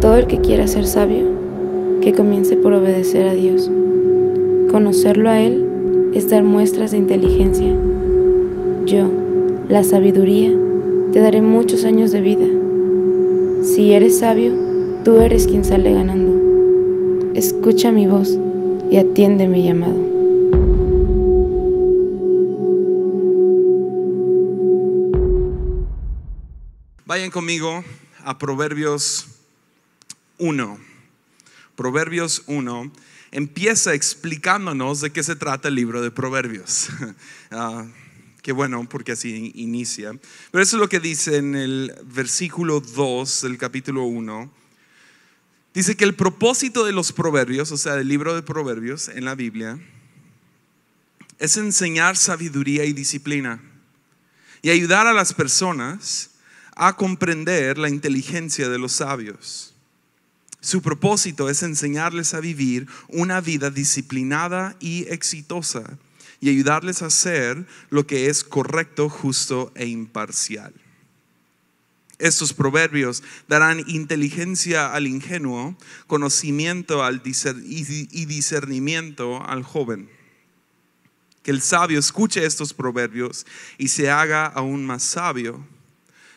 Todo el que quiera ser sabio, que comience por obedecer a Dios. Conocerlo a Él es dar muestras de inteligencia. Yo, la sabiduría, te daré muchos años de vida. Si eres sabio, tú eres quien sale ganando. Escucha mi voz y atiende mi llamado. Vayan conmigo a Proverbios 1. Proverbios 1 empieza explicándonos de qué se trata el libro de Proverbios. Ah, qué bueno, porque así inicia. Pero eso es lo que dice en el versículo 2 del capítulo 1. Dice que el propósito de los proverbios, o sea, del libro de proverbios en la Biblia, es enseñar sabiduría y disciplina y ayudar a las personas a comprender la inteligencia de los sabios. Su propósito es enseñarles a vivir una vida disciplinada y exitosa y ayudarles a hacer lo que es correcto, justo e imparcial. Estos proverbios darán inteligencia al ingenuo, conocimiento y discernimiento al joven. Que el sabio escuche estos proverbios y se haga aún más sabio.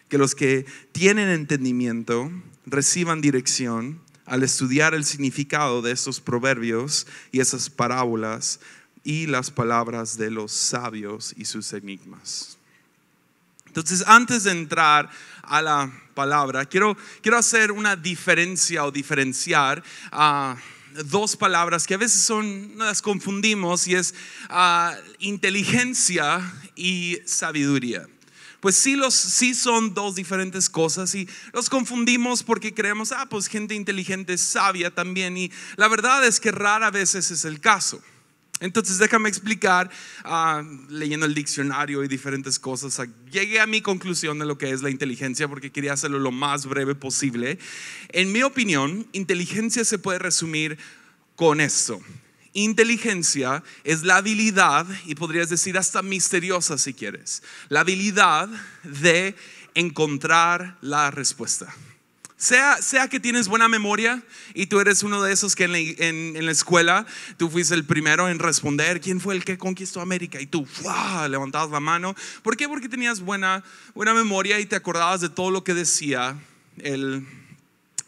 Que los que tienen entendimiento reciban dirección al estudiar el significado de esos proverbios y esas parábolas y las palabras de los sabios y sus enigmas. Entonces, antes de entrar a la palabra, quiero, hacer una diferencia o diferenciar ah, dos palabras que a veces son, las confundimos y es ah, inteligencia y sabiduría pues sí, sí son dos diferentes cosas y los confundimos porque creemos, ah, pues gente inteligente es sabia también y la verdad es que rara veces es el caso. Entonces déjame explicar, ah, leyendo el diccionario y diferentes cosas, ah, llegué a mi conclusión de lo que es la inteligencia porque quería hacerlo lo más breve posible. En mi opinión, inteligencia se puede resumir con esto. Inteligencia es la habilidad, y podrías decir hasta misteriosa si quieres, la habilidad de encontrar la respuesta. Sea, sea, que tienes buena memoria y tú eres uno de esos que en la, escuela tú fuiste el primero en responder quién fue el que conquistó América y tú levantabas la mano. ¿Por qué? Porque tenías buena, buena memoria y te acordabas de todo lo que decía el,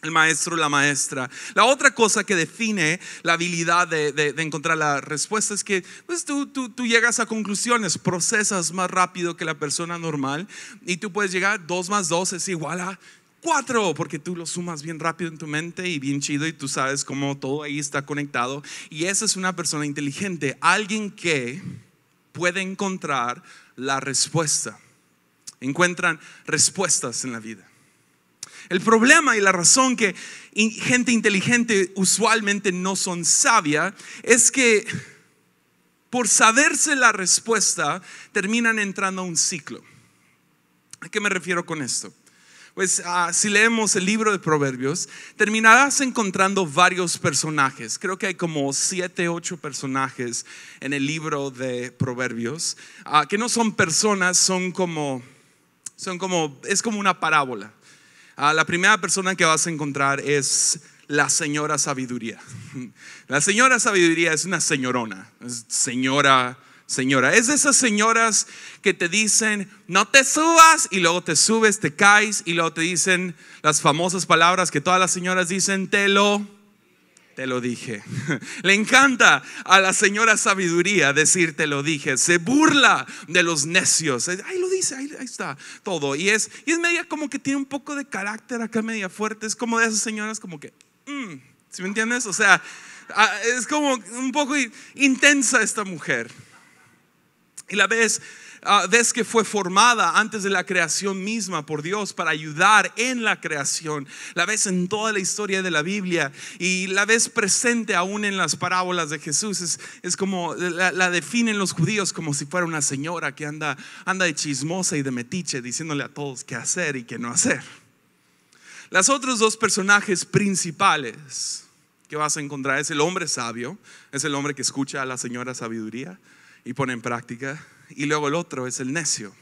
el maestro, la maestra. La otra cosa que define la habilidad de, encontrar la respuesta es que pues, tú, tú, llegas a conclusiones, procesas más rápido que la persona normal y tú puedes llegar, Dos más dos es igual a cuatro porque tú lo sumas bien rápido en tu mente y bien chido y tú sabes cómo todo ahí está conectado. Y esa es una persona inteligente, alguien que puede encontrar la respuesta. Encuentran respuestas en la vida. El problema y la razón que gente inteligente usualmente no son sabia es que por saberse la respuesta terminan entrando a un ciclo. ¿A qué me refiero con esto? Pues ah, si leemos el libro de Proverbios, terminarás encontrando varios personajes. Creo que hay como siete, ocho personajes en el libro de Proverbios, ah, que no son personas, son son como, es como una parábola. Ah, la primera persona que vas a encontrar es la señora sabiduría. La señora sabiduría es una señorona, es señora, señora. Es de esas señoras que te dicen, no te subas, y luego te subes, te caes, y luego te dicen las famosas palabras que todas las señoras dicen, telo te lo dije. Le encanta a la señora sabiduría decir te lo dije. Se burla de los necios. Ahí lo dice, ahí, está todo. Y es, y es media como que tiene un poco de carácter acá, media fuerte. Es como de esas señoras como que, ¿si mm", ¿sí me entiendes? O sea, es como un poco intensa esta mujer. Y la ves Ves ah, que fue formada antes de la creación misma por Dios para ayudar en la creación. La ves en toda la historia de la Biblia y la ves presente aún en las parábolas de Jesús. Es, es como la, definen los judíos como si fuera una señora que anda, de chismosa y de metiche diciéndole a todos qué hacer y qué no hacer. Las otros dos personajes principales que vas a encontrar es el hombre sabio, es el hombre que escucha a la señora sabiduría y pone en práctica y luego el otro es el necio.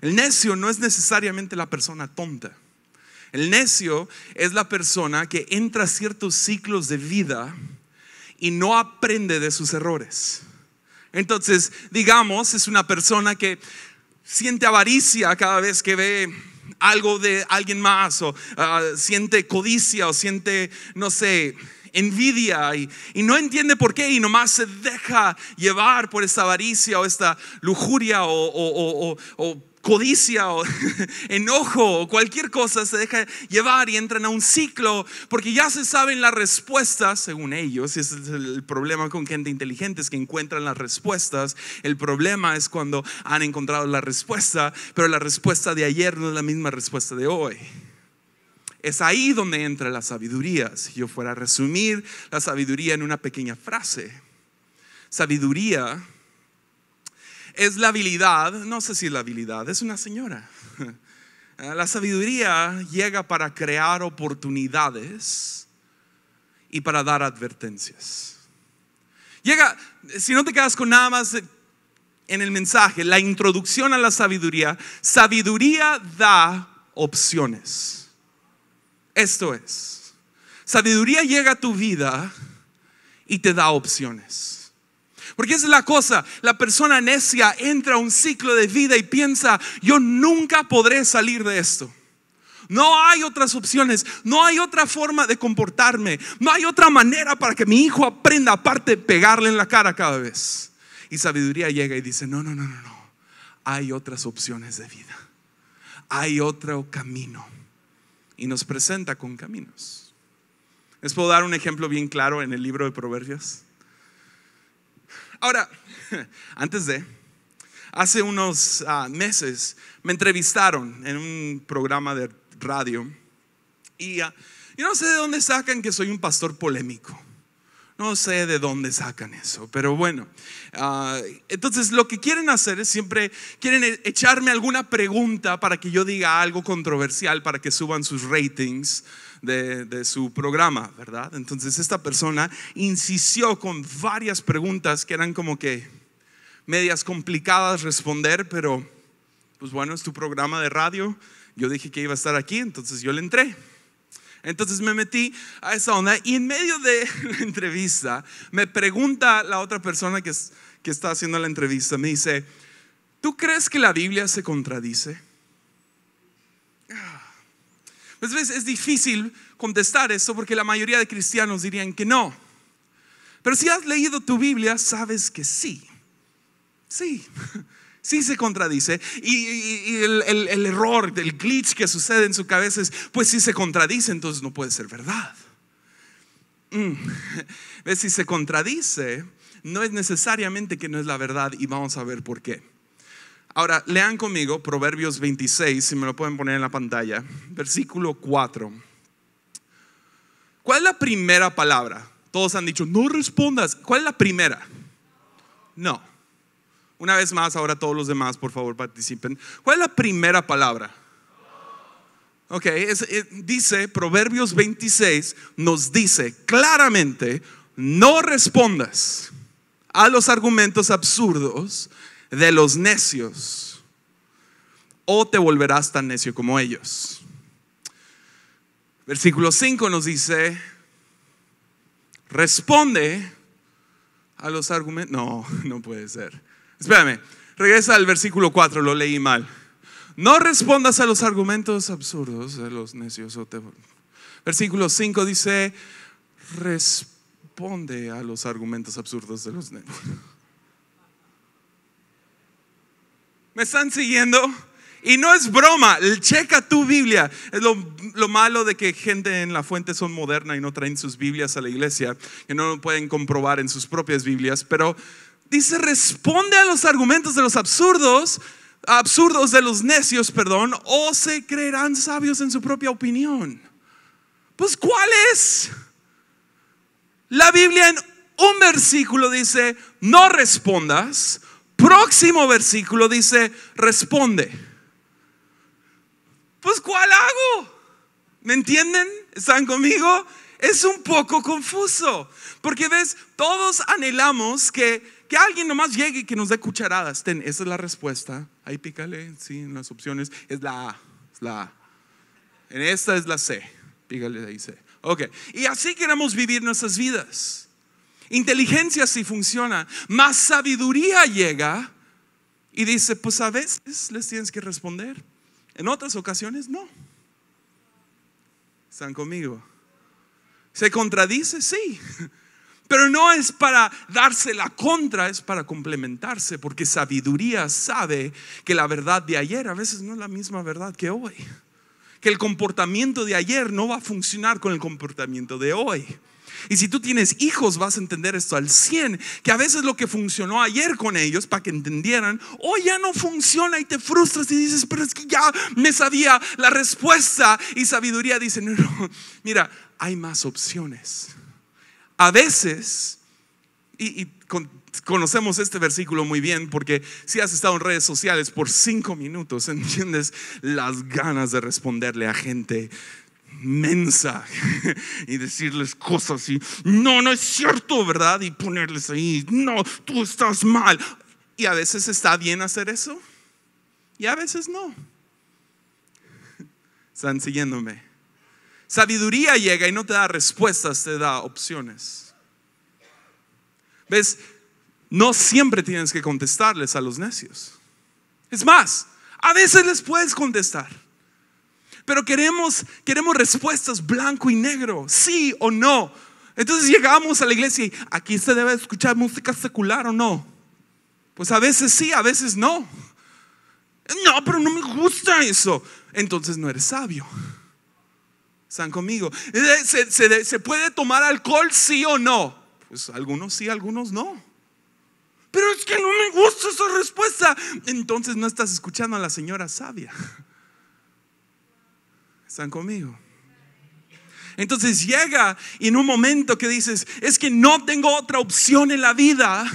El necio no es necesariamente la persona tonta. El necio es la persona que entra a ciertos ciclos de vida y no aprende de sus errores. Entonces, digamos, es una persona que siente avaricia cada vez que ve algo de alguien más o ah, siente codicia o siente, no sé, envidia y, no entiende por qué y nomás se deja llevar por esta avaricia o esta lujuria o, o codicia o enojo o cualquier cosa se deja llevar y entran a un ciclo porque ya se saben las respuestas según ellos y ese es el problema con gente inteligente es que encuentran las respuestas el problema es cuando han encontrado la respuesta pero la respuesta de ayer no es la misma respuesta de hoy es ahí donde entra la sabiduría. Si yo fuera a resumir la sabiduría en una pequeña frase, sabiduría es la habilidad, no sé si la habilidad, es una señora. La sabiduría llega para crear oportunidades y para dar advertencias. Llega, si no te quedas con nada más en el mensaje, la introducción a la sabiduría, sabiduría da opciones. Esto es, sabiduría llega a tu vida y te da opciones. Porque esa es la cosa, la persona necia entra a un ciclo de vida y piensa, yo nunca podré salir de esto. No hay otras opciones, no hay otra forma de comportarme, no hay otra manera para que mi hijo aprenda aparte de pegarle en la cara cada vez. Y sabiduría llega y dice, no, no, no, no, no, hay otras opciones de vida, hay otro camino y nos presenta con caminos. Les puedo dar un ejemplo bien claro en el libro de Proverbios. Ahora, antes de, hace unos ah, meses me entrevistaron en un programa de radio y ah, yo no sé de dónde sacan que soy un pastor polémico. No sé de dónde sacan eso, pero bueno. Ah, entonces lo que quieren hacer es siempre, quieren e-, echarme alguna pregunta para que yo diga algo controversial, para que suban sus ratings. De, de, su programa, ¿verdad? Entonces esta persona insistió con varias preguntas que eran como que medias complicadas responder, pero pues bueno, es tu programa de radio. Yo dije que iba a estar aquí, entonces yo le entré. Entonces me metí a esa onda y en medio de la entrevista me pregunta la otra persona que, está haciendo la entrevista, me dice, ¿tú crees que la Biblia se contradice? Ah. Pues ves, es difícil contestar eso porque la mayoría de cristianos dirían que no. Pero si has leído tu Biblia, sabes que sí. Sí. Si se contradice. Y, el, error, el glitch que sucede en su cabeza es, pues si se contradice, entonces no puede ser verdad. Mm. Si se contradice, no es necesariamente que no es la verdad y vamos a ver por qué. Ahora, lean conmigo Proverbios 26, si me lo pueden poner en la pantalla, versículo 4. ¿Cuál es la primera palabra? Todos han dicho, no respondas. ¿Cuál es la primera? No. Una vez más, ahora todos los demás, por favor, participen. ¿Cuál es la primera palabra? Ok, eh, dice Proverbios 26, nos dice claramente, no respondas a los argumentos absurdos de los necios o te volverás tan necio como ellos. Versículo 5 nos dice, responde a los argumentos. No, no puede ser. Espérame, regresa al versículo 4, lo leí mal. No respondas a los argumentos absurdos de los necios. Versículo 5 dice, responde a los argumentos absurdos de los necios. ¿Me están siguiendo? Y no es broma, checa tu Biblia. Es lo, malo de que gente en la fuente son moderna y no traen sus Biblias a la iglesia, que no lo pueden comprobar en sus propias Biblias, pero dice, responde a los argumentos de los absurdos, absurdos de los necios, perdón, o se creerán sabios en su propia opinión. Pues ¿cuál es? La Biblia en un versículo dice, no respondas. Próximo versículo dice, responde. Pues ¿cuál hago? ¿Me entienden? ¿Están conmigo? Es un poco confuso, porque ves, todos anhelamos que que alguien nomás llegue y que nos dé cucharadas. Ten, esa es la respuesta. Ahí pícale, sí, en las opciones. Es la A, es la A. En esta es la C. Pícale ahí C. Ok. Y así queremos vivir nuestras vidas. Inteligencia sí funciona. Más sabiduría llega y dice, pues a veces les tienes que responder. En otras ocasiones no. ¿Están conmigo? ¿Se contradice? Sí. Pero no es para darse la contra, es para complementarse, porque sabiduría sabe que la verdad de ayer a veces no es la misma verdad que hoy. Que el comportamiento de ayer no va a funcionar con el comportamiento de hoy. Y si tú tienes hijos, vas a entender esto al 100, que a veces lo que funcionó ayer con ellos, para que entendieran, hoy ya no funciona y te frustras y dices, pero es que ya me sabía la respuesta. Y sabiduría dice, no, mira, hay más opciones. A veces, y, conocemos este versículo muy bien porque si has estado en redes sociales por cinco minutos, entiendes las ganas de responderle a gente mensa y decirles cosas y no, no es cierto, ¿verdad? Y ponerles ahí, no, tú estás mal. Y a veces está bien hacer eso y a veces no. Están siguiéndome. Sabiduría llega y no te da respuestas, te da opciones. ¿Ves? No siempre tienes que contestarles a los necios. Es más, a veces les puedes contestar. Pero queremos, queremos respuestas blanco y negro, sí o no. Entonces llegamos a la iglesia y aquí se debe escuchar música secular o no. Pues a veces sí, a veces no. No, pero no me gusta eso. Entonces no eres sabio. Están conmigo. Eh, ¿Se, puede tomar alcohol sí o no? Pues algunos sí, algunos no. Pero es que no me gusta esa respuesta. Entonces no estás escuchando a la señora sabia. ¿Están conmigo? Entonces llega y en un momento que dices, es que no tengo otra opción en la vida,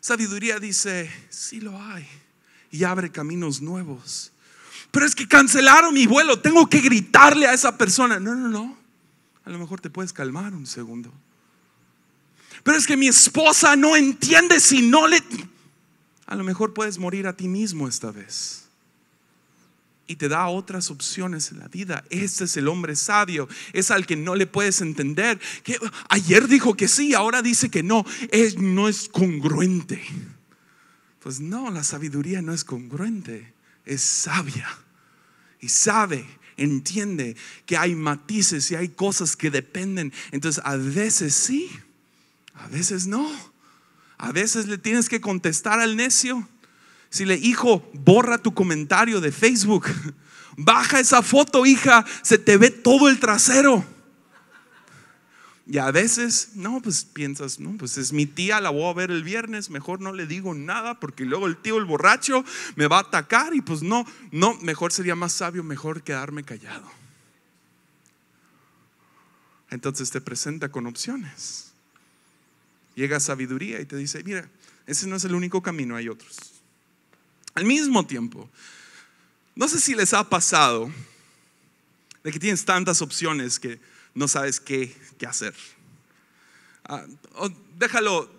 sabiduría dice, sí lo hay y abre caminos nuevos pero es que cancelaron mi vuelo, tengo que gritarle a esa persona. No, no, no. A lo mejor te puedes calmar un segundo. Pero es que mi esposa no entiende si no le... A lo mejor puedes morir a ti mismo esta vez. Y te da otras opciones en la vida. Este es el hombre sabio. Es al que no le puedes entender. Que ayer dijo que sí, ahora dice que no. no es congruente. Pues no, la sabiduría no es congruente es sabia y sabe, entiende que hay matices y hay cosas que dependen. Entonces a veces sí, a veces no. A veces le tienes que contestar al necio. Si le hijo, borra tu comentario de Facebook. Baja esa foto, hija, se te ve todo el trasero. Y a veces, no, pues piensas, no, pues es mi tía, la voy a ver el viernes, mejor no le digo nada porque luego el tío, el borracho, me va a atacar y pues no, no, mejor sería más sabio, mejor quedarme callado. Entonces te presenta con opciones. Llega sabiduría y te dice, mira, ese no es el único camino, hay otros. Al mismo tiempo, no sé si les ha pasado de que tienes tantas opciones que no sabes qué, hacer. Ah, déjalo,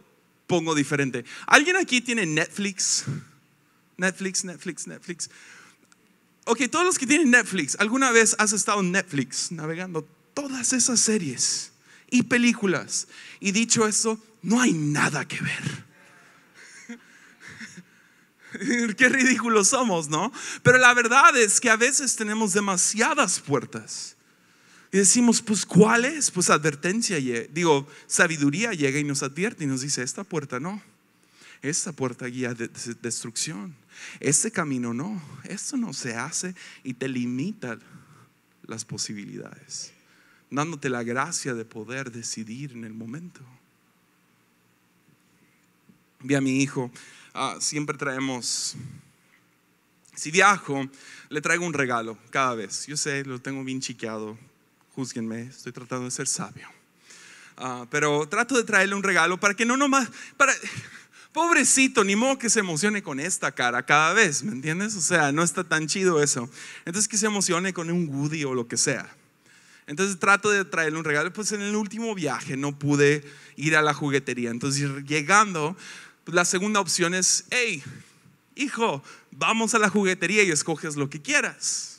pongo diferente. ¿Alguien aquí tiene Netflix? Netflix, Netflix, Netflix. Ok, todos los que tienen Netflix, ¿alguna vez has estado en Netflix navegando todas esas series y películas? Y dicho eso, no hay nada que ver. Qué ridículos somos, ¿no? Pero la verdad es que a veces tenemos demasiadas puertas y decimos, pues ¿cuál es? Pues advertencia, digo, sabiduría llega y nos advierte y nos dice, esta puerta no, esta puerta guía de destrucción, este camino no, esto no se hace y te limita las posibilidades, dándote la gracia de poder decidir en el momento. Vi a mi hijo, ah, siempre traemos si viajo, le traigo un regalo cada vez. Yo sé, lo tengo bien chiqueado. Júzguenme, estoy tratando de ser sabio. Ah, pero trato de traerle un regalo para que no nomás, para, pobrecito, ni modo que se emocione con esta cara cada vez, ¿me entiendes? O sea, no está tan chido eso. Entonces que se emocione con un Woody o lo que sea. Entonces trato de traerle un regalo. Pues en el último viaje no pude ir a la juguetería. Entonces llegando, pues, la segunda opción es, hey, hijo, vamos a la juguetería y escoges lo que quieras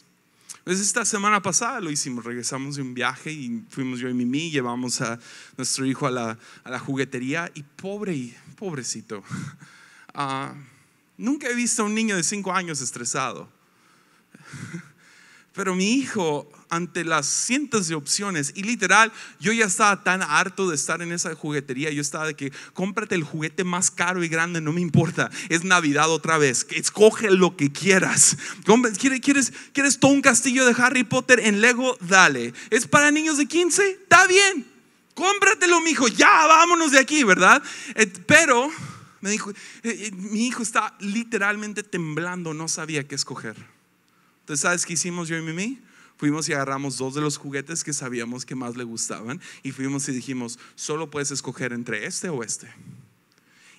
esta semana pasada lo hicimos, regresamos de un viaje y fuimos yo y Mimi, llevamos a nuestro hijo a la, juguetería y pobre, pobrecito, ah, nunca he visto a un niño de 5 años estresado. Pero mi hijo ante las cientos de opciones y literal, yo ya estaba tan harto de estar en esa juguetería, yo estaba de que cómprate el juguete más caro y grande, no me importa, es Navidad otra vez, escoge lo que quieras. ¿Quieres, quieres, quieres todo un castillo de Harry Potter en Lego? Dale. ¿Es para niños de 15? Está bien, cómpratelo, mi hijo, ya vámonos de aquí, ¿verdad? Eh, pero me dijo, eh, eh, mi hijo está literalmente temblando, no sabía qué escoger. Entonces, ¿sabes qué hicimos yo y mi Mimi? Fuimos y agarramos dos de los juguetes que sabíamos que más le gustaban y fuimos y dijimos, solo puedes escoger entre este o este.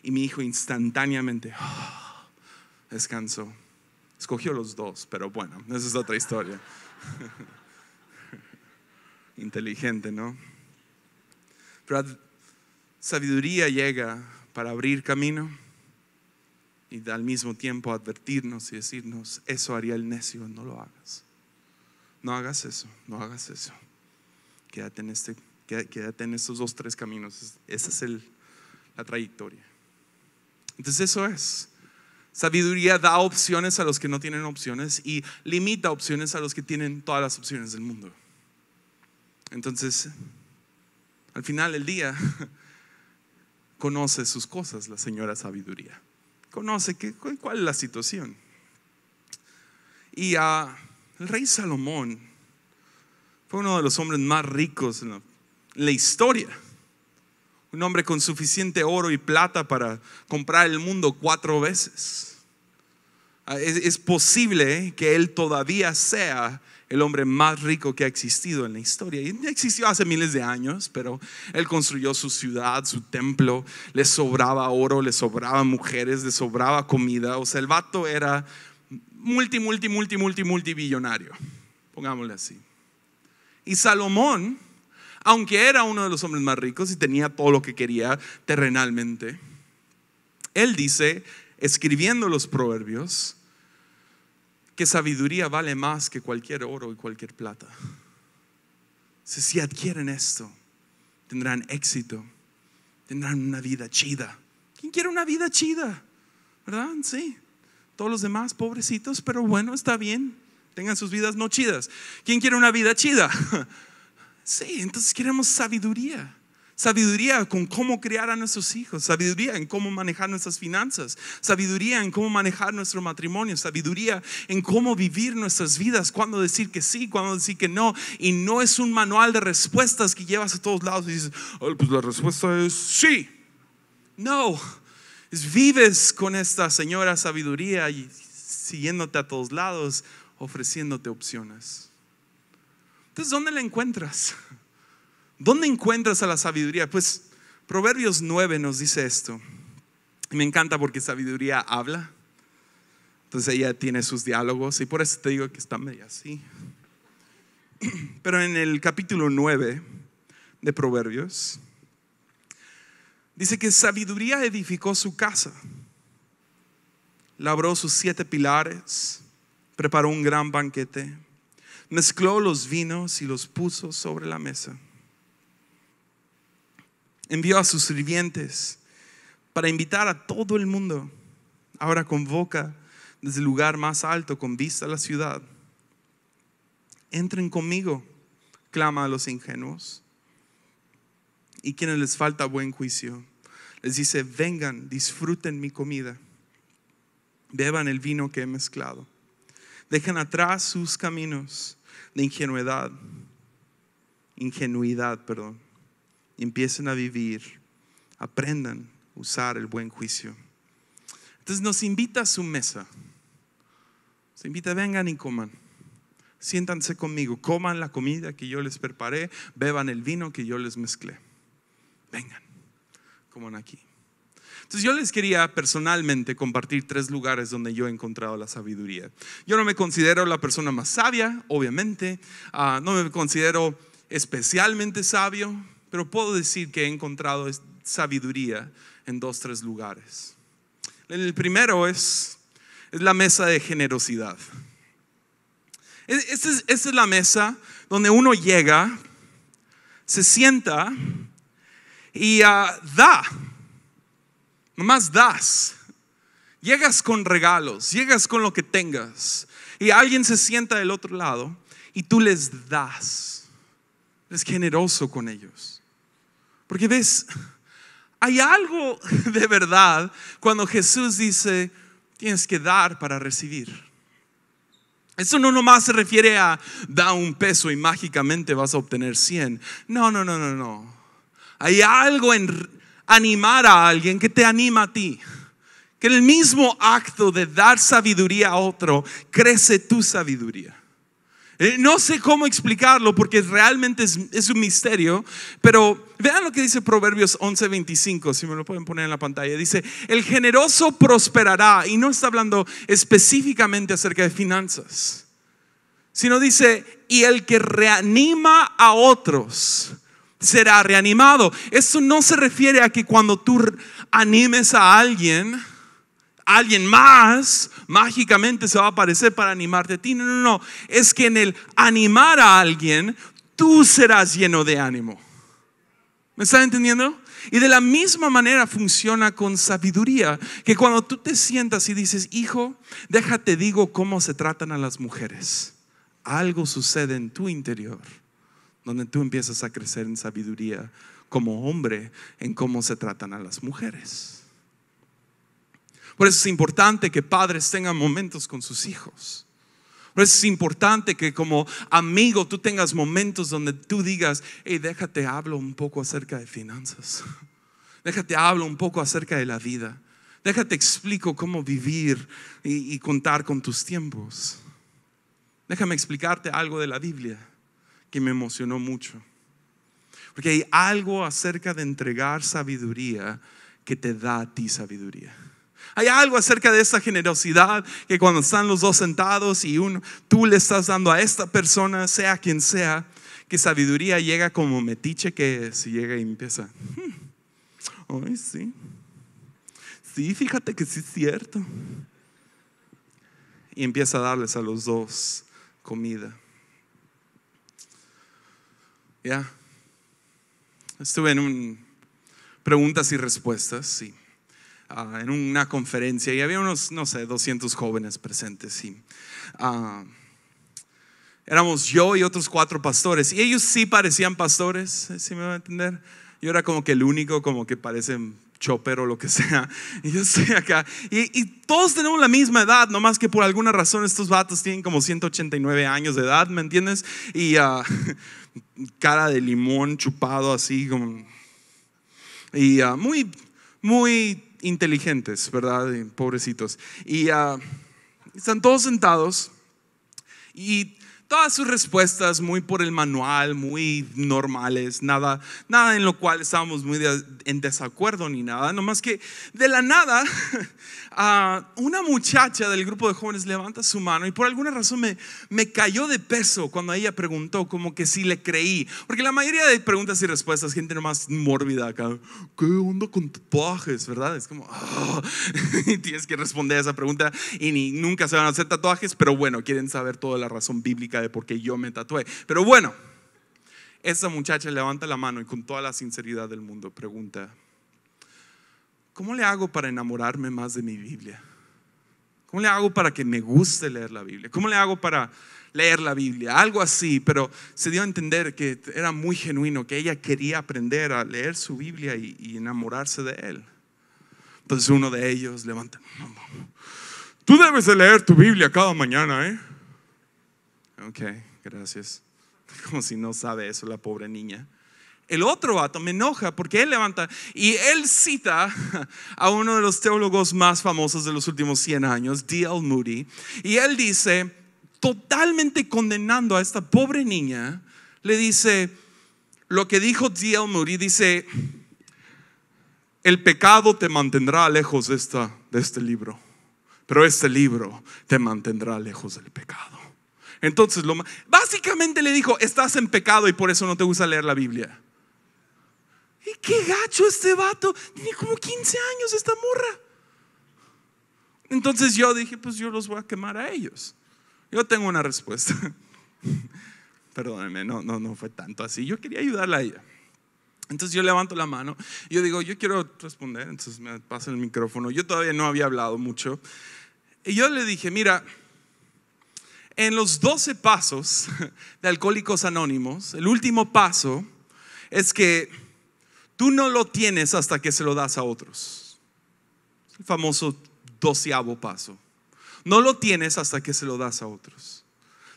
Y mi hijo instantáneamente ah, descansó. Escogió los dos, pero bueno, esa es otra historia. Inteligente, ¿no? Pero sabiduría llega para abrir camino y al mismo tiempo advertirnos y decirnos, eso haría el necio, no lo hagas no hagas eso, no hagas eso. Quédate en, este, quédate en estos dos, tres caminos. Esa es la trayectoria. Entonces eso es. Sabiduría da opciones a los que no tienen opciones y limita opciones a los que tienen todas las opciones del mundo. Entonces, al final del día, conoce sus cosas la señora sabiduría. Conoce cuál es la situación. Y a ah, el rey Salomón fue uno de los hombres más ricos en la, historia. Un hombre con suficiente oro y plata para comprar el mundo cuatro veces. Ah, es, posible que él todavía sea el hombre más rico que ha existido en la historia. Y existió hace miles de años, pero él construyó su ciudad, su templo, le sobraba oro, le sobraba mujeres, le sobraba comida. O sea, el vato era multi, multi, multi, multi, multibillonario, pongámosle así. Y Salomón, aunque era uno de los hombres más ricos y tenía todo lo que quería terrenalmente, él dice, escribiendo los proverbios, que sabiduría vale más que cualquier oro y cualquier plata. Si adquieren esto, tendrán éxito, tendrán una vida chida. ¿Quién quiere una vida chida? ¿Verdad? Sí. Todos los demás, pobrecitos, pero bueno, está bien. Tengan sus vidas no chidas. ¿Quién quiere una vida chida? Sí, entonces queremos sabiduría. Sabiduría con cómo criar a nuestros hijos, sabiduría en cómo manejar nuestras finanzas, sabiduría en cómo manejar nuestro matrimonio, sabiduría en cómo vivir nuestras vidas, cuándo decir que sí, cuándo decir que no. Y no es un manual de respuestas que llevas a todos lados y dices, oh, pues la respuesta es sí. No, pues, vives con esta señora sabiduría y siguiéndote a todos lados, ofreciéndote opciones. Entonces, ¿dónde la encuentras? ¿Dónde encuentras a la sabiduría? Pues Proverbios 9 nos dice esto. me encanta porque sabiduría habla. Entonces ella tiene sus diálogos y por eso te digo que está medio así. Pero en el capítulo 9 de Proverbios, Dice que sabiduría edificó su casa, labró sus siete pilares, preparó un gran banquete, mezcló los vinos y los puso sobre la mesa. Envió a sus sirvientes para invitar a todo el mundo. Ahora convoca desde el lugar más alto con vista a la ciudad. Entren conmigo, clama a los ingenuos y quienes les falta buen juicio. Les dice, vengan, disfruten mi comida, beban el vino que he mezclado, dejen atrás sus caminos de ingenuidad, ingenuidad, perdón, empiecen a vivir, aprendan a usar el buen juicio. Entonces nos invita a su mesa, nos invita, vengan y coman siéntanse conmigo, coman la comida que yo les preparé, beban el vino que yo les mezclé vengan, coman aquí. Entonces yo les quería personalmente compartir tres lugares donde yo he encontrado la sabiduría. Yo no me considero la persona más sabia, obviamente, ah, no me considero especialmente sabio, pero puedo decir que he encontrado sabiduría en dos, tres lugares. El primero es, es la mesa de generosidad. E, esta es la mesa donde uno llega, se sienta y ah, da. Nomás das. Llegas con regalos, llegas con lo que tengas. Y alguien se sienta del otro lado y tú les das. Es generoso con ellos. Porque ves, hay algo de verdad cuando Jesús dice, tienes que dar para recibir. Eso no nomás se refiere a da un peso y mágicamente vas a obtener 100. No, no, no, no, no. Hay algo en animar a alguien que te anima a ti. Que el mismo acto de dar sabiduría a otro, crece tu sabiduría. Eh, no sé cómo explicarlo porque realmente es, un misterio, pero vean lo que dice Proverbios 11:25, si me lo pueden poner en la pantalla. Dice, el generoso prosperará y no está hablando específicamente acerca de finanzas, sino dice, y el que reanima a otros será reanimado. Eso no se refiere a que cuando tú animes a alguien, alguien más mágicamente se va a aparecer para animarte a ti. No, no, no. Es que en el animar a alguien, tú serás lleno de ánimo. ¿Me están entendiendo? Y de la misma manera funciona con sabiduría, que cuando tú te sientas y dices, hijo, déjate digo cómo se tratan a las mujeres, algo sucede en tu interior donde tú empiezas a crecer en sabiduría como hombre en cómo se tratan a las mujeres. Por eso es importante que padres tengan momentos con sus hijos. Por eso es importante que como amigo tú tengas momentos donde tú digas, hey, déjate hablo un poco acerca de finanzas. Déjate hablo un poco acerca de la vida. Déjate explico cómo vivir y contar con tus tiempos. Déjame explicarte algo de la Biblia que me emocionó mucho. Porque hay algo acerca de entregar sabiduría que te da a ti sabiduría. Hay algo acerca de esa generosidad que cuando están los dos sentados y uno, tú le estás dando a esta persona, sea quien sea, que sabiduría llega como metiche que si llega y empieza. Hmm, ay, sí. Sí, fíjate que sí es cierto. Y empieza a darles a los dos comida. ¿Ya? Estuve en un preguntas y respuestas, sí. Ah, en una conferencia y había unos, no sé, 200 jóvenes presentes. sí. Ah, éramos yo y otros cuatro pastores. Y ellos sí parecían pastores, eh, si me van a entender. Yo era como que el único, como que parecen chopper o lo que sea. Y yo estoy acá. Y, todos tenemos la misma edad, nomás que por alguna razón estos vatos tienen como 189 años de edad, ¿me entiendes? Y ah, cara de limón chupado así como... Y ah, muy, muy inteligentes, ¿verdad? Pobrecitos. Y ah, están todos sentados. Y Todas sus respuestas muy por el manual, muy normales, nada, nada en lo cual estábamos muy en desacuerdo ni nada, nomás que de la nada a ah, una muchacha del grupo de jóvenes levanta su mano y por alguna razón me, me cayó de peso cuando ella preguntó como que si le creí, porque la mayoría de preguntas y respuestas, gente nomás mórbida acá, ¿qué onda con tatuajes, verdad? Es como, ah". tienes que responder a esa pregunta y ni, nunca se van a hacer tatuajes, pero bueno, quieren saber toda la razón bíblica porque yo me tatué. Pero bueno, esa muchacha levanta la mano y con toda la sinceridad del mundo pregunta, ¿cómo le hago para enamorarme más de mi Biblia? ¿Cómo le hago para que me guste leer la Biblia? ¿Cómo le hago para leer la Biblia? Algo así, pero se dio a entender que era muy genuino, que ella quería aprender a leer su Biblia y, y enamorarse de él. Entonces uno de ellos levanta, tú debes de leer tu Biblia cada mañana, ¿eh? Ok, gracias. Como si no sabe eso la pobre niña. El otro vato me enoja porque él levanta y él cita a uno de los teólogos más famosos de los últimos 100 años, D.L. Moody, y él dice, totalmente condenando a esta pobre niña, le dice, lo que dijo D.L. Moody, dice, el pecado te mantendrá lejos de, esta, de este libro, pero este libro te mantendrá lejos del pecado. Entonces, lo, básicamente le dijo, estás en pecado y por eso no te gusta leer la Biblia. ¿Y qué gacho este vato? Tiene como 15 años esta morra. Entonces yo dije, pues yo los voy a quemar a ellos. Yo tengo una respuesta. Perdónenme, no, no, no fue tanto así. Yo quería ayudarla a ella. Entonces yo levanto la mano y yo digo, yo quiero responder. Entonces me pasa el micrófono. Yo todavía no había hablado mucho. Y yo le dije, mira, en los 12 pasos de Alcohólicos Anónimos, el último paso es que tú no lo tienes hasta que se lo das a otros. El famoso doceavo paso. No lo tienes hasta que se lo das a otros.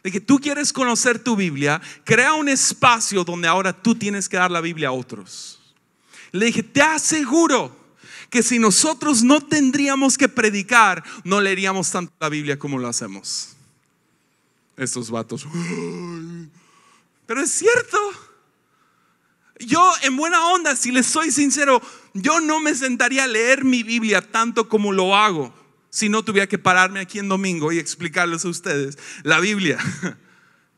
De que tú quieres conocer tu Biblia, crea un espacio donde ahora tú tienes que dar la Biblia a otros. Le dije, te aseguro que si nosotros no tendríamos que predicar, no leeríamos tanto la Biblia como lo hacemos. Estos vatos. Pero es cierto. Yo, en buena onda, si les soy sincero, yo no me sentaría a leer mi Biblia tanto como lo hago si no tuviera que pararme aquí en domingo y explicarles a ustedes la Biblia.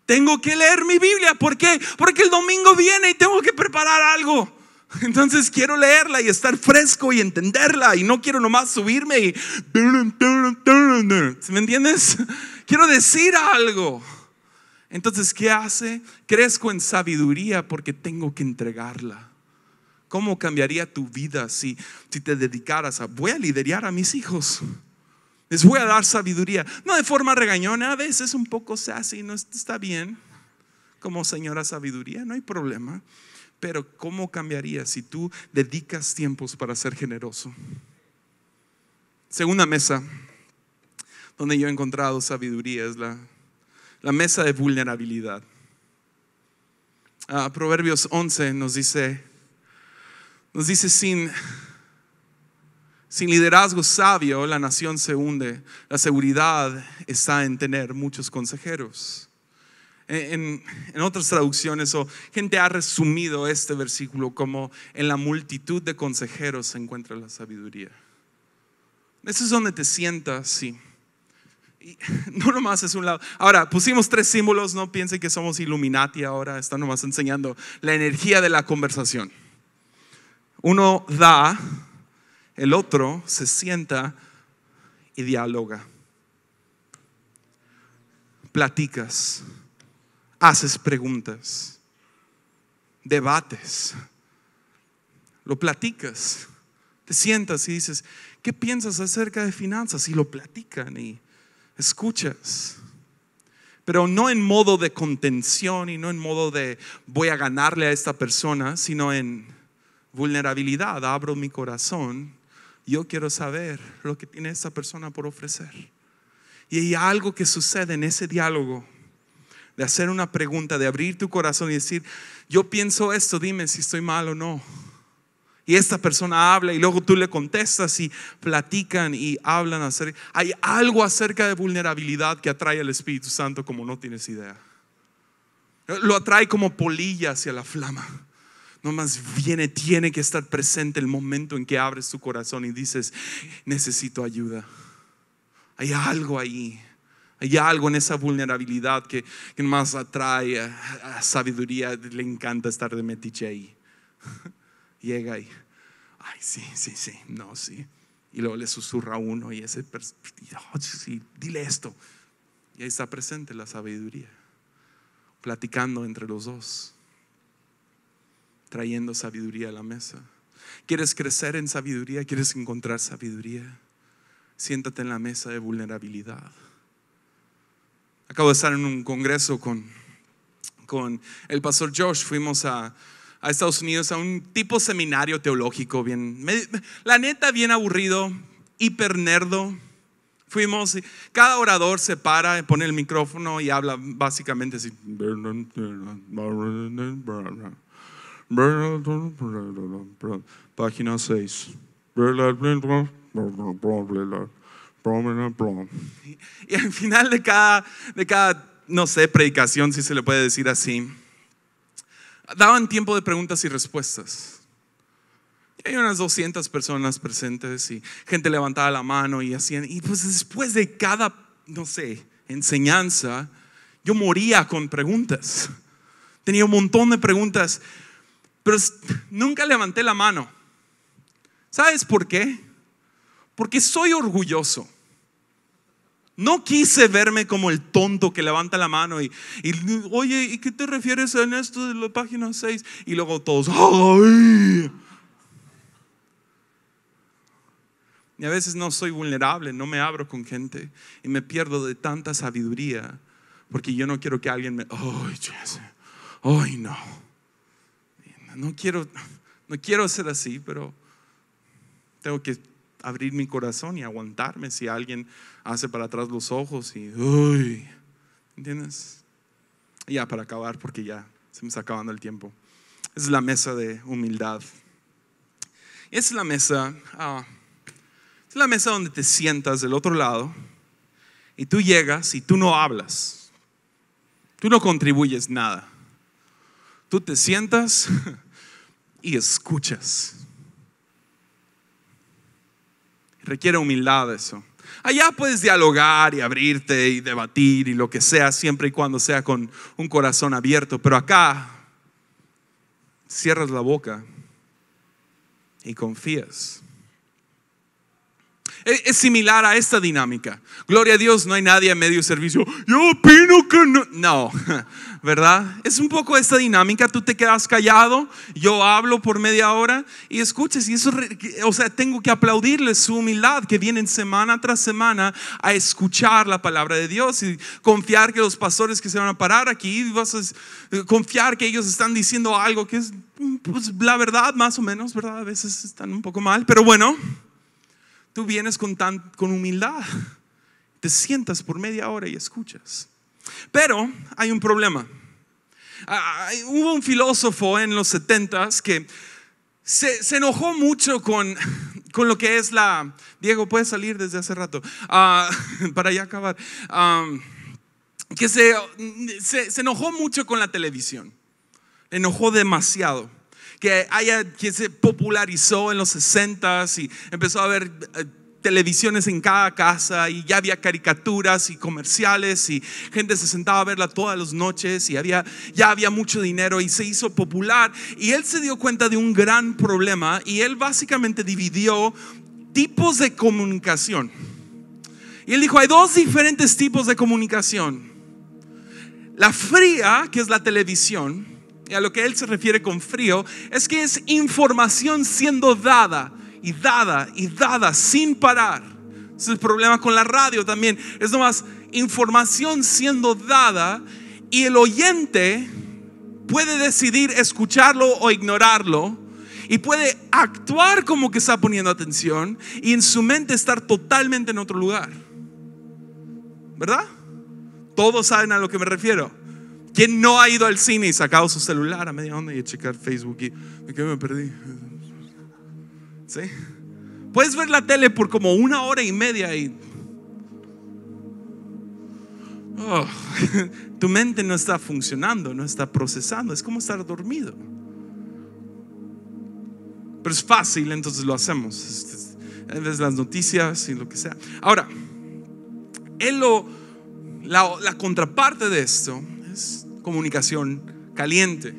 Tengo que leer mi Biblia. ¿Por qué? Porque el domingo viene y tengo que preparar algo. Entonces quiero leerla y estar fresco y entenderla y no quiero nomás subirme y... ¿Me entiendes? quiero decir algo. Entonces, ¿qué hace? Crezco en sabiduría porque tengo que entregarla. ¿Cómo cambiaría tu vida si, si te dedicaras a, voy a liderar a mis hijos? Les voy a dar sabiduría. No de forma regañona, a veces un poco se hace y no está bien. Como señora sabiduría, no hay problema. Pero ¿cómo cambiaría si tú dedicas tiempos para ser generoso? Segunda mesa donde yo he encontrado sabiduría, es la, mesa de vulnerabilidad. Ah, Proverbios 11 nos dice, nos dice sin, sin liderazgo sabio la nación se hunde. La seguridad está en tener muchos consejeros. En, en, otras traducciones o gente ha resumido este versículo como en la multitud de consejeros se encuentra la sabiduría. Eso es donde te sientas, sí. no nomás es un lado. Ahora, pusimos tres símbolos, no piensen que somos Illuminati ahora, están nomás enseñando la energía de la conversación. Uno da, el otro se sienta y dialoga. Platicas, haces preguntas, debates, lo platicas, te sientas y dices, ¿qué piensas acerca de finanzas? Y lo platican y escuchas. Pero no en modo de contención y no en modo de voy a ganarle a esta persona, sino en vulnerabilidad. Abro mi corazón. Yo quiero saber lo que tiene esta persona por ofrecer. Y hay algo que sucede en ese diálogo de hacer una pregunta, de abrir tu corazón y decir, yo pienso esto, dime si estoy mal o no y esta persona habla y luego tú le contestas y platican y hablan acerca. Hay algo acerca de vulnerabilidad que atrae al Espíritu Santo como no tienes idea. Lo atrae como polilla hacia la flama. Nomás viene, tiene que estar presente el momento en que abres tu corazón y dices, necesito ayuda. Hay algo ahí. Hay algo en esa vulnerabilidad que, más atrae a, sabiduría. Le encanta estar de metiche ahí llega y, ay, sí, sí, sí, no, sí. Y luego le susurra uno y ese, oh, dile esto. Y ahí está presente la sabiduría, platicando entre los dos, trayendo sabiduría a la mesa. ¿Quieres crecer en sabiduría? ¿Quieres encontrar sabiduría? Siéntate en la mesa de vulnerabilidad. Acabo de estar en un congreso con, con el pastor Josh. Fuimos a, a Estados Unidos a un tipo seminario teológico, bien, la neta, bien aburrido, hipernerdo Fuimos, cada orador se para, pone el micrófono y habla básicamente así. Página 6. Y, al final de cada, no sé, predicación, si se le puede decir así, daban tiempo de preguntas y respuestas. hay unas 200 personas presentes y gente levantaba la mano y hacían. Y pues después de cada, no sé, enseñanza, yo moría con preguntas. Tenía un montón de preguntas, pero nunca levanté la mano. ¿Sabes por qué? Porque soy orgulloso. No quise verme como el tonto que levanta la mano y, oye, ¿y qué te refieres en esto de la página 6? Y luego todos, ¡ay! Y a veces no soy vulnerable, no me abro con gente y me pierdo de tanta sabiduría porque yo no quiero que alguien me, ¡ay, oh, ¡ay, no! No quiero, no quiero ser así, pero tengo que abrir mi corazón y aguantarme si alguien hace para atrás los ojos y, uy, ¿entiendes? ya para acabar, porque ya se me está acabando el tiempo. Es la mesa de humildad. Es la mesa, ah, es la mesa donde te sientas del otro lado y tú llegas y tú no hablas. Tú no contribuyes nada. Tú te sientas y escuchas. Requiere humildad eso. Allá puedes dialogar y abrirte y debatir y lo que sea, siempre y cuando sea con un corazón abierto. Pero acá cierras la boca y confías. Es, similar a esta dinámica. Gloria a Dios, no hay nadie a medio servicio. Yo opino que no. No, ¿verdad? Es un poco esta dinámica. Tú te quedas callado, yo hablo por media hora y escuches. Y eso, o sea, tengo que aplaudirles su humildad que vienen semana tras semana a escuchar la palabra de Dios y confiar que los pastores que se van a parar aquí, vas eh, confiar que ellos están diciendo algo que es, pues, la verdad, más o menos, ¿verdad? A veces están un poco mal, pero bueno tú vienes con, tan, con humildad, te sientas por media hora y escuchas. Pero hay un problema. Ah, hubo un filósofo en los 70 que se, enojó mucho con, con, lo que es la... Diego, puede salir desde hace rato, ah, para ya acabar. que se, se enojó mucho con la televisión. Enojó demasiado que, se popularizó en los 60 y empezó a haber eh, televisiones en cada casa y ya había caricaturas y comerciales y gente se sentaba a verla todas las noches y había, ya había mucho dinero y se hizo popular y él se dio cuenta de un gran problema y él básicamente dividió tipos de comunicación. Y él dijo, hay dos diferentes tipos de comunicación. La fría, que es la televisión, a lo que él se refiere con frío es que es información siendo dada y dada y dada sin parar. es el problema con la radio también. Es nomás información siendo dada y el oyente puede decidir escucharlo o ignorarlo y puede actuar como que está poniendo atención y en su mente estar totalmente en otro lugar. ¿Verdad? Todos saben a lo que me refiero. ¿Quién no ha ido al cine y sacado su celular a media onda y a checar Facebook y qué me perdí? ¿Sí? Puedes ver la tele por como una hora y media y oh, tu mente no está funcionando, no está procesando, es como estar dormido. Pero es fácil, entonces lo hacemos. Este, ves las noticias y lo que sea. Ahora, él lo, la contraparte de esto comunicación caliente.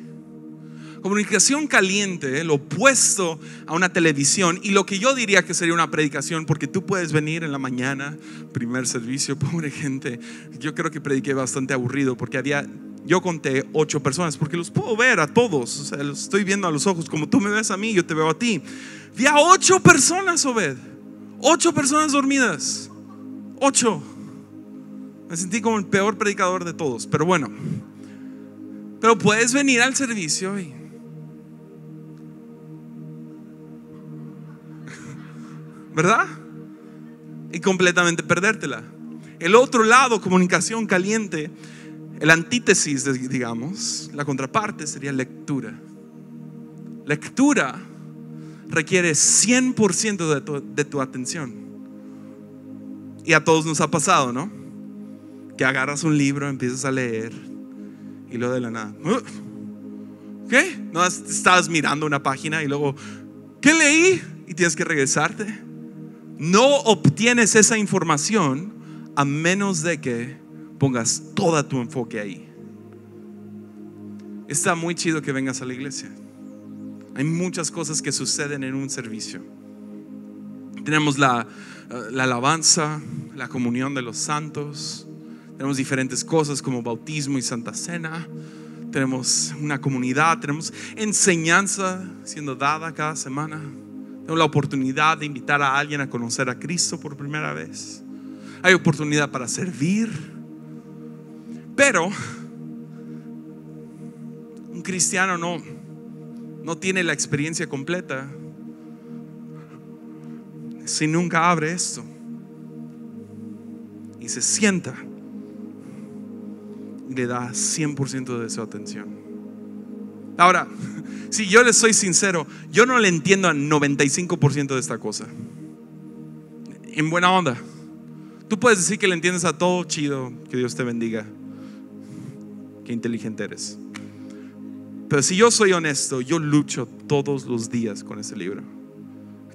Comunicación caliente, eh, lo opuesto a una televisión y lo que yo diría que sería una predicación, porque tú puedes venir en la mañana, primer servicio, pobre gente. Yo creo que prediqué bastante aburrido porque había, yo conté ocho personas, porque los puedo ver a todos, o sea, los estoy viendo a los ojos, como tú me ves a mí, yo te veo a ti. a ocho personas, Obed, ocho personas dormidas, ocho. Me sentí como el peor predicador de todos, pero bueno. Pero puedes venir al servicio hoy. ¿Verdad? Y completamente perdértela. El otro lado, comunicación caliente, el antítesis, digamos, la contraparte sería lectura. Lectura requiere 100% de tu, de tu atención. Y a todos nos ha pasado, ¿no? Que agarras un libro, empiezas a leer, y luego de la nada, ¿qué? No estabas mirando una página y luego, ¿qué leí? Y tienes que regresarte. No obtienes esa información a menos de que pongas todo tu enfoque ahí. Está muy chido que vengas a la iglesia. Hay muchas cosas que suceden en un servicio. Tenemos la, eh, la alabanza, la comunión de los santos, tenemos diferentes cosas como bautismo y Santa Cena. Tenemos una comunidad, tenemos enseñanza siendo dada cada semana. Tenemos la oportunidad de invitar a alguien a conocer a Cristo por primera vez. Hay oportunidad para servir. Pero un cristiano no, no tiene la experiencia completa si nunca abre esto y se sienta le da 100% de su atención. Ahora, si yo le soy sincero, yo no le entiendo al 95% de esta cosa. En buena onda. Tú puedes decir que le entiendes a todo, chido, que Dios te bendiga. Qué inteligente eres. Pero si yo soy honesto, yo lucho todos los días con ese libro.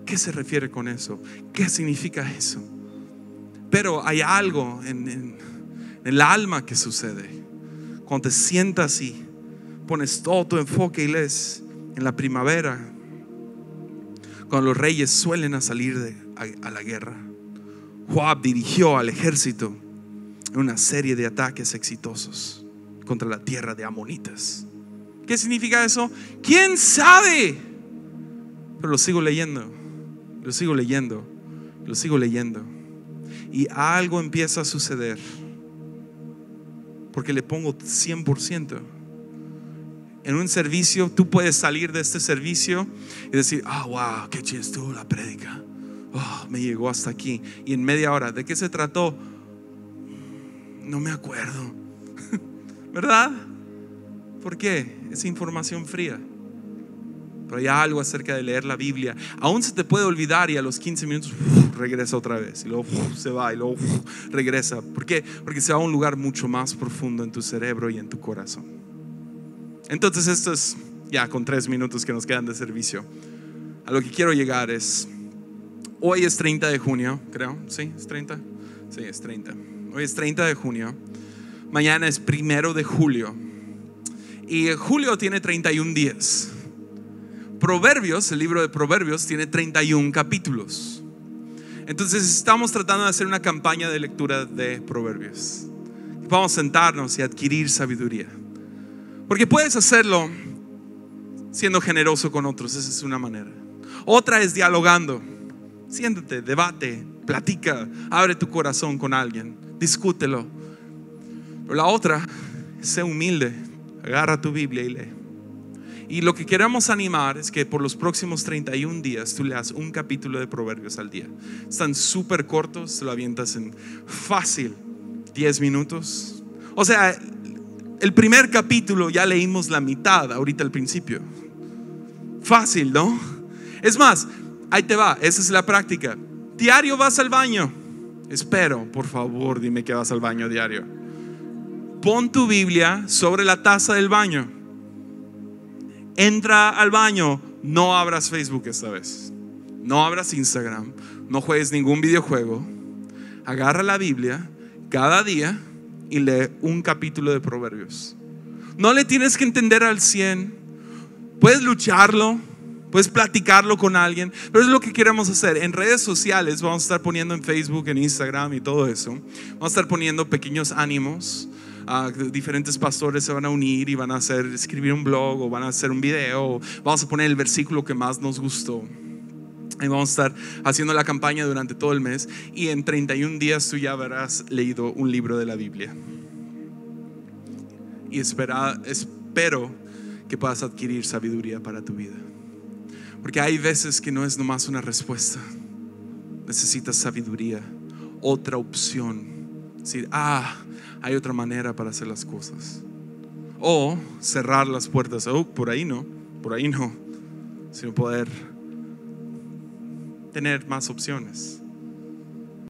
¿Qué se refiere con eso? ¿Qué significa eso? Pero hay algo en el alma que sucede cuando te sientas y pones todo tu enfoque y lees en la primavera, cuando los reyes suelen a salir a, a la guerra. Joab dirigió al ejército en una serie de ataques exitosos contra la tierra de Amonitas. ¿Qué significa eso? ¿Quién sabe? Pero lo sigo leyendo, lo sigo leyendo, lo sigo leyendo. Y algo empieza a suceder porque le pongo 100%. En un servicio, tú puedes salir de este servicio y decir, ah, wow, qué chiste, estuvo la prédica. Ah, me llegó hasta aquí. Y en media hora, ¿de qué se trató? No me acuerdo. ¿Verdad? ¿Por qué? Es información fría hay algo acerca de leer la Biblia. Aún se te puede olvidar y a los 15 minutos regresa otra vez y luego se va y luego regresa. ¿Por qué? Porque se va a un lugar mucho más profundo en tu cerebro y en tu corazón. Entonces esto es ya con tres minutos que nos quedan de servicio. A lo que quiero llegar es, hoy es 30 de junio, creo, ¿sí? ¿Es 30? Sí, es 30. Hoy es 30 de junio. Mañana es primero de julio. Y julio tiene 31 días. Proverbios, el libro de Proverbios, tiene 31 capítulos. Entonces estamos tratando de hacer una campaña de lectura de Proverbios. Vamos a sentarnos y adquirir sabiduría. Porque puedes hacerlo siendo generoso con otros, esa es una manera. Otra es dialogando. Siéntate, debate, platica, abre tu corazón con alguien, discútelo. Pero la otra, sé humilde, agarra tu Biblia y lee. Y lo que queremos animar es que por los próximos 31 días tú leas un capítulo de Proverbios al día. Están súper cortos, lo avientas en fácil 10 minutos. O sea, el primer capítulo ya leímos la mitad ahorita al principio. Fácil, ¿no? Es más, ahí te va, esa es la práctica. Diario vas al baño. Espero, por favor, dime que vas al baño diario. Pon tu Biblia sobre la taza del baño entra al baño, no abras Facebook esta vez. No abras Instagram, no juegues ningún videojuego. Agarra la Biblia cada día y lee un capítulo de Proverbios. No le tienes que entender al 100. Puedes lucharlo, puedes platicarlo con alguien, pero es lo que queremos hacer. En redes sociales vamos a estar poniendo en Facebook, en Instagram y todo eso. Vamos a estar poniendo pequeños ánimos, diferentes pastores se van a unir y van a hacer, escribir un blog o van a hacer un video, vamos a poner el versículo que más nos gustó. Y vamos a estar haciendo la campaña durante todo el mes y en 31 días tú ya habrás leído un libro de la Biblia. Y espero que puedas adquirir sabiduría para tu vida. Porque hay veces que no es nomás una respuesta. Necesitas sabiduría, otra opción. decir, ah, hay otra manera para hacer las cosas. O cerrar las puertas, oh, por ahí no, por ahí no, sino poder tener más opciones.